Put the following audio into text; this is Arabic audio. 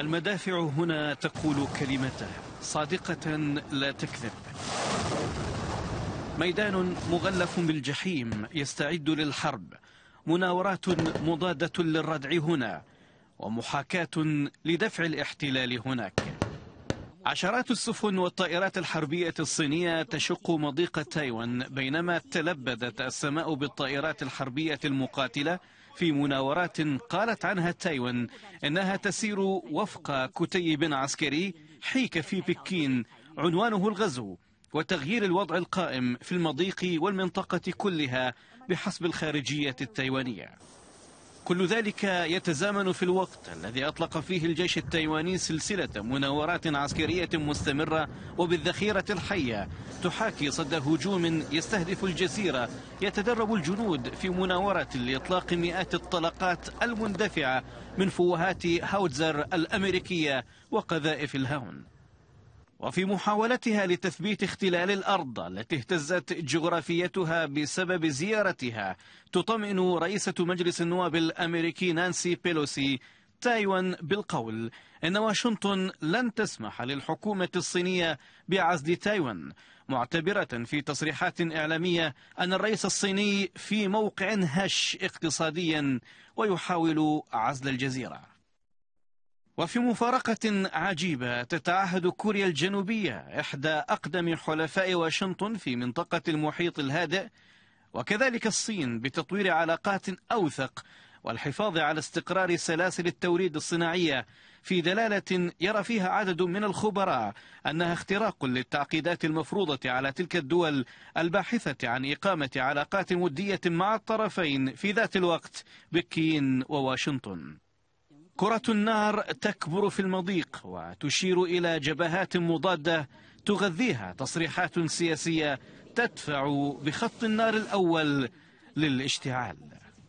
المدافع هنا تقول كلمته صادقة لا تكذب ميدان مغلف بالجحيم يستعد للحرب مناورات مضادة للردع هنا ومحاكاة لدفع الاحتلال هناك عشرات السفن والطائرات الحربية الصينية تشق مضيق تايوان بينما تلبدت السماء بالطائرات الحربية المقاتلة في مناورات قالت عنها تايوان إنها تسير وفق كتيب عسكري حيك في بكين عنوانه الغزو وتغيير الوضع القائم في المضيق والمنطقة كلها بحسب الخارجية التايوانية كل ذلك يتزامن في الوقت الذي أطلق فيه الجيش التايواني سلسلة مناورات عسكرية مستمرة وبالذخيرة الحية تحاكي صد هجوم يستهدف الجزيرة يتدرب الجنود في مناورة لإطلاق مئات الطلقات المندفعة من فوهات هاوتزر الأمريكية وقذائف الهاون وفي محاولتها لتثبيت اختلال الأرض التي اهتزت جغرافيتها بسبب زيارتها تطمئن رئيسة مجلس النواب الأمريكي نانسي بيلوسي تايوان بالقول إن واشنطن لن تسمح للحكومة الصينية بعزل تايوان معتبرة في تصريحات إعلامية أن الرئيس الصيني في موقع هش اقتصاديا ويحاول عزل الجزيرة وفي مفارقة عجيبة تتعهد كوريا الجنوبية إحدى أقدم حلفاء واشنطن في منطقة المحيط الهادئ وكذلك الصين بتطوير علاقات أوثق والحفاظ على استقرار سلاسل التوريد الصناعية في دلالة يرى فيها عدد من الخبراء أنها اختراق للتعقيدات المفروضة على تلك الدول الباحثة عن إقامة علاقات ودية مع الطرفين في ذات الوقت بكين وواشنطن كرة النار تكبر في المضيق وتشير إلى جبهات مضادة تغذيها تصريحات سياسية تدفع بخط النار الأول للاشتعال